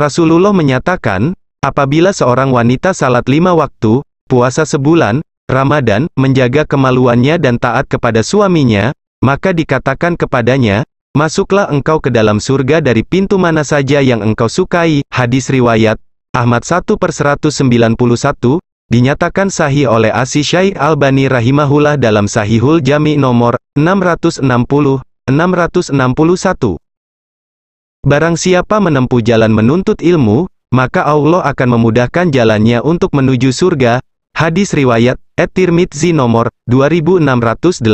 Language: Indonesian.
Rasulullah menyatakan, apabila seorang wanita salat lima waktu, puasa sebulan, Ramadan, menjaga kemaluannya dan taat kepada suaminya, maka dikatakan kepadanya, Masuklah engkau ke dalam surga dari pintu mana saja yang engkau sukai. Hadis riwayat Ahmad 1 per 191 dinyatakan sahih oleh Asysyai Albani rahimahullah dalam Sahihul Jami nomor 660 661. Barang siapa menempuh jalan menuntut ilmu, maka Allah akan memudahkan jalannya untuk menuju surga. Hadis Riwayat, At-Tirmidzi nomor 2682